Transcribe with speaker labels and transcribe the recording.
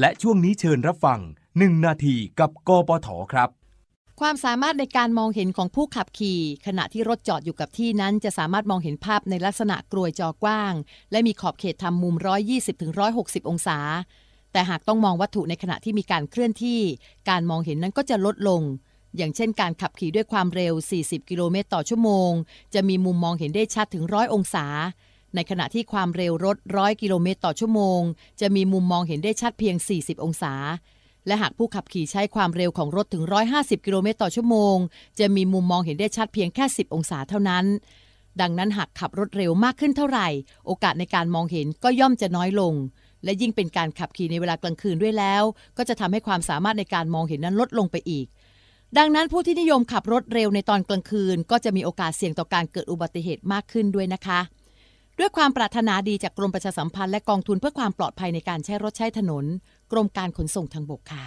Speaker 1: และช่วงนี้เชิญรับฟัง 1 นาทีกับกปทครับ
Speaker 2: ความสามารถในการมองเห็นของผู้ขับขี่ ขณะที่รถจอดอยู่กับที่นั้นจะสามารถมองเห็นภาพในลักษณะกรวยจอกว้าง และมีขอบเขตทำมุม 120-160 องศา แต่หากต้องมองวัตถุในขณะที่มีการเคลื่อนที่ การมองเห็นนั้นก็จะลดลง อย่างเช่นการขับขี่ด้วยความเร็ว40กิโลเมตรต่อชั่วโมง จะมีมุมมองเห็นได้ชัดถึง100องศาในขณะที่ความเร็วรถ 100 กิโลเมตรต่อชั่วโมงจะมีมุมมองเห็นได้ชัดเพียง 40 องศา และหากผู้ขับขี่ใช้ความเร็วของรถถึง 150 กิโลเมตรต่อชั่วโมง จะมีมุมมองเห็นได้ชัดเพียงแค่ 10 องศาเท่านั้น ดังนั้นหากขับรถเร็วมากขึ้นเท่าไหร่ โอกาสในการมองเห็นก็ย่อมจะน้อยลง และยิ่งเป็นการขับขี่ในเวลากลางคืนด้วยแล้ว ก็จะทำให้ความสามารถในการมองเห็นนั้นลดลงไปอีก ดังนั้นผู้ที่นิยมขับรถเร็วในตอนกลางคืนก็จะมีโอกาสเสี่ยงต่อการเกิดอุบัติเหตุมากขึ้นด้วยนะคะด้วยความปรารถนาดีจากกรมประชาสัมพันธ์ และกองทุนเพื่อความปลอดภัยในการใช้รถใช้ถนน กรมการขนส่งทางบกค่ะ